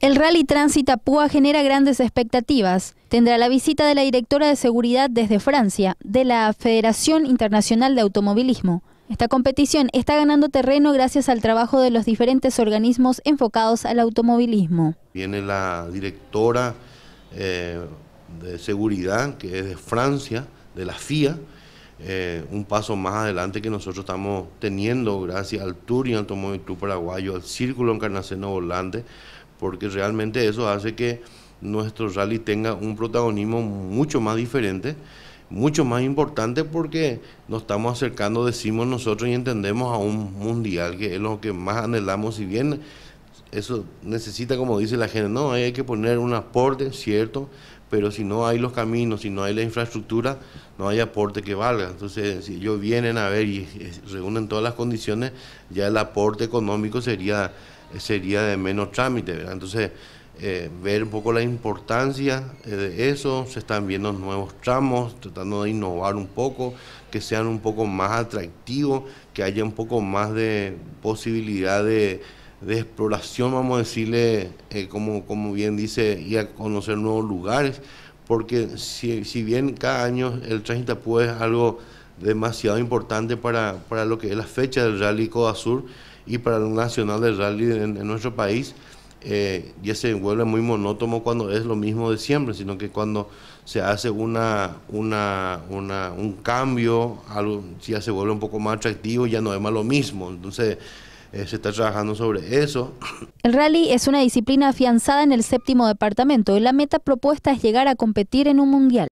El rally tránsito Púa genera grandes expectativas. Tendrá la visita de la directora de seguridad desde Francia, de la Federación Internacional de Automovilismo. Esta competición está ganando terreno gracias al trabajo de los diferentes organismos enfocados al automovilismo. Viene la directora eh, de seguridad, que es de Francia, de la FIA, eh, un paso más adelante que nosotros estamos teniendo gracias al Tour y al Automóvil Club Paraguayo, al Círculo Encarnación Volante, porque realmente eso hace que nuestro rally tenga un protagonismo mucho más diferente, mucho más importante porque nos estamos acercando, decimos nosotros, y entendemos a un mundial, que es lo que más anhelamos, si bien eso necesita, como dice la gente, no, hay que poner un aporte, cierto, pero si no hay los caminos, si no hay la infraestructura, no hay aporte que valga. Entonces, si ellos vienen a ver y eh, reúnen todas las condiciones, ya el aporte económico sería sería de menos trámite, ¿verdad? Entonces, eh, ver un poco la importancia eh, de eso, se están viendo nuevos tramos, tratando de innovar un poco, que sean un poco más atractivos, que haya un poco más de posibilidad de, exploración, vamos a decirle, eh, como, como bien dice, ir a conocer nuevos lugares, porque si, bien cada año el Tránsito puede es algo demasiado importante para, para, lo que es la fecha del Rally Coda Sur, y para un nacional de rally en, nuestro país eh, ya se vuelve muy monótono cuando es lo mismo de siempre, sino que cuando se hace una, una, un cambio, algo, ya se vuelve un poco más atractivo, ya no es más lo mismo. Entonces, eh, se está trabajando sobre eso. El rally es una disciplina afianzada en el séptimo departamento y la meta propuesta es llegar a competir en un mundial.